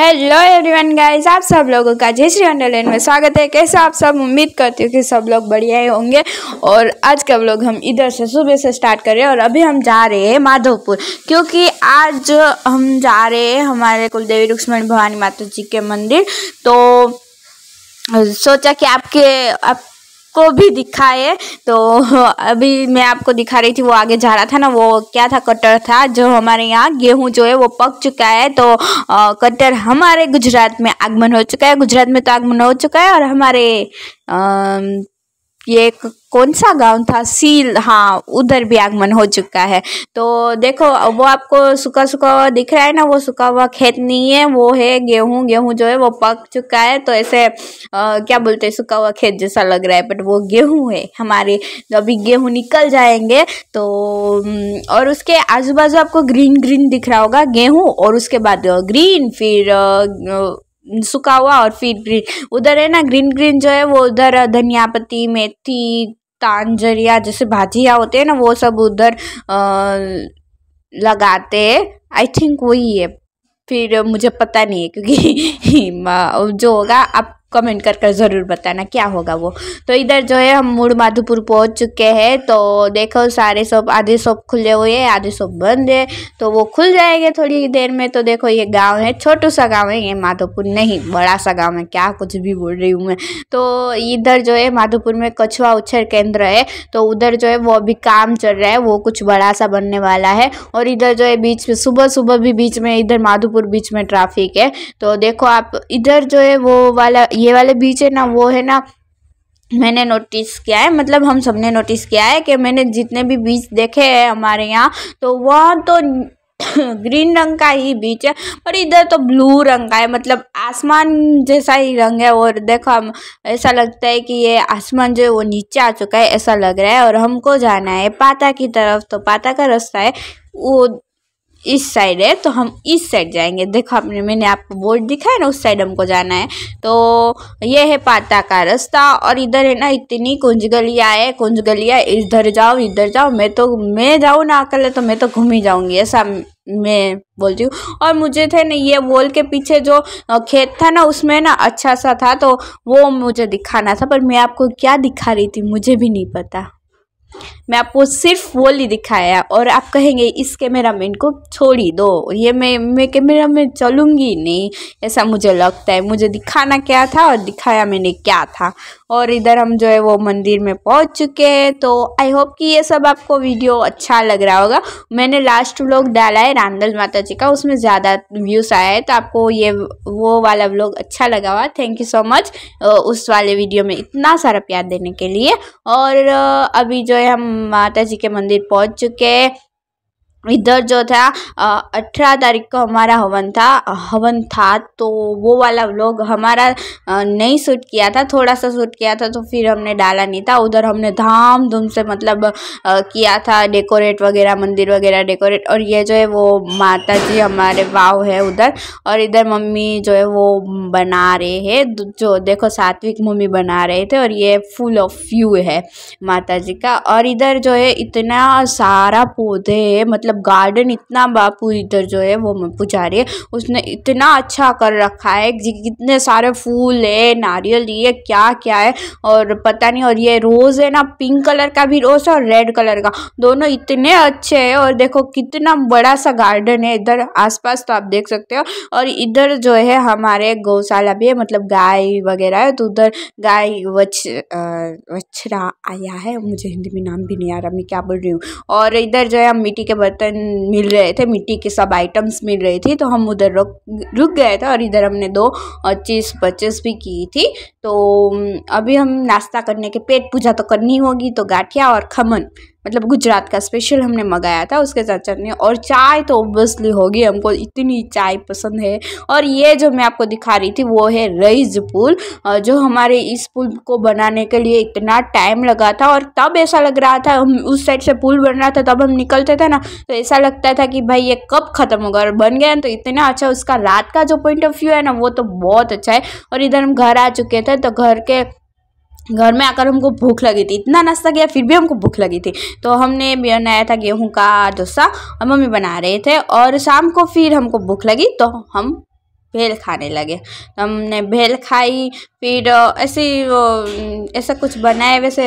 hello everyone guys आप सब लोगों का जय श्री वंडरलैंड में स्वागत है कैसे आप सब उम्मीद करती हूँ कि सब लोग बढ़िया ही होंगे और आज का लोग हम इधर से सुबह से स्टार्ट कर रहे हैं और अभी हम जा रहे हैं माधोपुर क्योंकि आज हम जा रहे हैं हमारे कुलदेवी रुक्ष्मण भवानी माता जी के मंदिर तो सोचा कि आपके आप को भी दिखाए तो अभी मैं आपको दिखा रही थी वो आगे जा रहा था ना वो क्या था कटर था जो हमारे यहाँ गेहूँ जो है वो पक चुका है तो आ, कटर हमारे गुजरात में आगमन हो चुका है गुजरात में तो आगमन हो चुका है और हमारे आ, ये कौन सा गांव था सील हाँ उधर भी आगमन हो चुका है तो देखो वो आपको सूखा सूखा हुआ दिख रहा है ना वो सूखा हुआ खेत नहीं है वो है गेहूं गेहूं जो है वो पक चुका है तो ऐसे आ, क्या बोलते हैं सूखा हुआ खेत जैसा लग रहा है बट वो गेहूं है हमारे तो अभी गेहूं निकल जाएंगे तो और उसके आजू बाजू आपको ग्रीन ग्रीन दिख रहा होगा गेहूँ और उसके बाद ग्रीन फिर सुखा हुआ और फिर ग्रीन उधर है ना ग्रीन ग्रीन जो है वो उधर धनिया पत्ती मेथी तांजरिया जैसे भाजिया होते हैं ना वो सब उधर लगाते हैं आई थिंक वही है फिर मुझे पता नहीं है क्योंकि जो होगा आप कमेंट कर कर ज़रूर बताना क्या होगा वो तो इधर जो है हम मूड माधोपुर पहुंच चुके हैं तो देखो सारे शॉप आधे शॉप खुले हुए हैं आधे शॉप बंद है तो वो खुल जाएंगे थोड़ी देर में तो देखो ये गांव है छोटू सा गांव है ये माधोपुर नहीं बड़ा सा गांव है क्या कुछ भी बोल रही हूँ मैं तो इधर जो है माधोपुर में कछुआ उच्छर केंद्र है तो उधर जो है वो अभी काम चल रहा है वो कुछ बड़ा सा बनने वाला है और इधर जो है बीच में सुबह सुबह भी बीच में इधर माधोपुर बीच में ट्राफिक है तो देखो आप इधर जो है वो वाला ये वाले बीच है ना वो है ना मैंने नोटिस किया है मतलब हम सबने नोटिस किया है कि मैंने जितने भी बीच देखे हैं हमारे यहाँ तो वह तो ग्रीन रंग का ही बीच है पर इधर तो ब्लू रंग का है मतलब आसमान जैसा ही रंग है और देखो हम ऐसा लगता है कि ये आसमान जो है वो नीचे आ चुका है ऐसा लग रहा है और हमको जाना है पाता की तरफ तो पाता का रास्ता है वो इस साइड है तो हम इस साइड जाएंगे देखो आपने मैंने आपको बोर्ड दिखा है ना उस साइड हमको जाना है तो ये है पाता का रास्ता और इधर है ना इतनी कुंज गलिया है कुंज गलिया इधर जाओ इधर जाओ मैं तो मैं जाऊँ ना अकल तो मैं तो घूम ही जाऊँगी ऐसा मैं बोलती हूँ और मुझे थे ना ये वॉल के पीछे जो खेत था ना उसमें ना अच्छा सा था तो वो मुझे दिखाना था पर मैं आपको क्या दिखा रही थी मुझे भी नहीं पता मैं आपको सिर्फ वो ली दिखाया और आप कहेंगे इस कैमरामैन को छोड़ी दो ये मैं मैं कैमरा में चलूँगी नहीं ऐसा मुझे लगता है मुझे दिखाना क्या था और दिखाया मैंने क्या था और इधर हम जो है वो मंदिर में पहुंच चुके हैं तो आई होप कि ये सब आपको वीडियो अच्छा लग रहा होगा मैंने लास्ट व्लॉग डाला है रामदल माता जी का उसमें ज़्यादा व्यूज़ आया है तो आपको ये वो वाला व्लॉग अच्छा लगा हुआ थैंक यू सो मच उस वाले वीडियो में इतना सारा प्यार देने के लिए और अभी जो है हम माता जी के मंदिर पहुँच चुके हैं इधर जो था अठारह तारीख को हमारा हवन था हवन था तो वो वाला व्लॉग हमारा नहीं शूट किया था थोड़ा सा शूट किया था तो फिर हमने डाला नहीं था उधर हमने धाम धूम से मतलब किया था डेकोरेट वगैरह मंदिर वगैरह डेकोरेट और ये जो है वो माता जी हमारे वाव है उधर और इधर मम्मी जो है वो बना रहे है जो देखो सात्विक मम्मी बना रहे थे और ये फुल ऑफ व्यू है माता जी का और इधर जो है इतना सारा पौधे है मतलब मतलब गार्डन इतना बापू इधर जो है वो मैं रही है उसने इतना अच्छा कर रखा है कि कितने सारे फूल है नारियल ये क्या क्या है और पता नहीं और ये रोज़ है ना पिंक कलर का भी रोज़ और रेड कलर का दोनों इतने अच्छे हैं और देखो कितना बड़ा सा गार्डन है इधर आसपास तो आप देख सकते हो और इधर जो है हमारे गौशाला भी है मतलब गाय वगैरह है तो उधर गाय वछ वछरा आया है मुझे हिंदी में नाम भी नहीं आ रहा मैं क्या बोल रही हूँ और इधर जो है हम मिट्टी के बर्तन बर्तन मिल रहे थे मिट्टी के सब आइटम्स मिल रही थी तो हम उधर रुक रुक गए थे और इधर हमने दो चीज़ परचेस भी की थी तो अभी हम नाश्ता करने के पेट पूजा तो करनी होगी तो गाठिया और खमन मतलब गुजरात का स्पेशल हमने मंगाया था उसके साथ चटनी और चाय तो ओबियसली होगी हमको इतनी चाय पसंद है और ये जो मैं आपको दिखा रही थी वो है रईज पुल जो हमारे इस पुल को बनाने के लिए इतना टाइम लगा था और तब ऐसा लग रहा था हम उस साइड से पुल बन रहा था तब हम निकलते थे ना तो ऐसा लगता था कि भाई ये कब ख़त्म होगा और बन गया तो इतना अच्छा उसका रात का जो पॉइंट ऑफ व्यू है ना वो तो बहुत अच्छा है और इधर हम घर आ चुके थे तो घर के घर में आकर हमको भूख लगी थी इतना नाश्ता किया फिर भी हमको भूख लगी थी तो हमने बनाया था गेहूं का डोसा और मम्मी बना रहे थे और शाम को फिर हमको भूख लगी तो हम भेल खाने लगे हमने भेल खाई फिर ऐसी वो ऐसा कुछ बनाए वैसे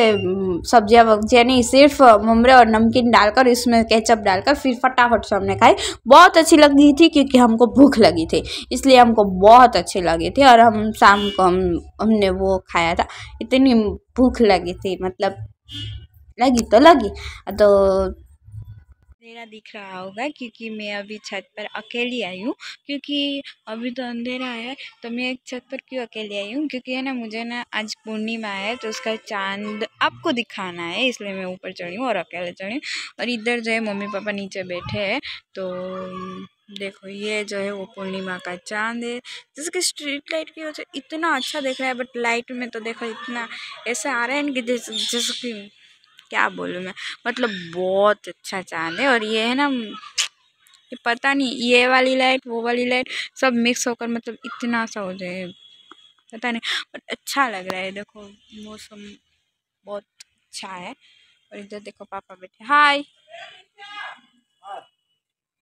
सब्जियाँ वब्जियाँ नहीं सिर्फ मुमरे और नमकीन डालकर इसमें केचप डालकर फिर फटाफट से हमने खाई बहुत अच्छी लगी थी क्योंकि हमको भूख लगी थी इसलिए हमको बहुत अच्छी लगी थी और हम शाम को हम हमने वो खाया था इतनी भूख लगी थी मतलब लगी तो लगी तो अंधेरा दिख रहा होगा क्योंकि मैं अभी छत पर अकेली आई हूँ क्योंकि अभी तो अंधेरा है तो मैं एक छत पर क्यों अकेली आई हूँ क्योंकि है ना मुझे ना आज पूर्णिमा है तो उसका चांद आपको दिखाना है इसलिए मैं ऊपर चढ़ी हूँ और अकेले चढ़ी हूँ और इधर जो है मम्मी पापा नीचे बैठे है तो देखो ये जो है वो पूर्णिमा का चांद है जैसे कि स्ट्रीट लाइट की वजह इतना अच्छा देख रहा है बट लाइट में तो देखो इतना ऐसा आ रहा है कि जैसे जैसे कि क्या बोलूँ मैं मतलब बहुत अच्छा चांद है और ये है ना ये पता नहीं ये वाली लाइट वो वाली लाइट सब मिक्स होकर मतलब इतना सा हो जाए पता नहीं बट अच्छा लग रहा है देखो मौसम बहुत अच्छा है और इधर देखो पापा बैठे हाय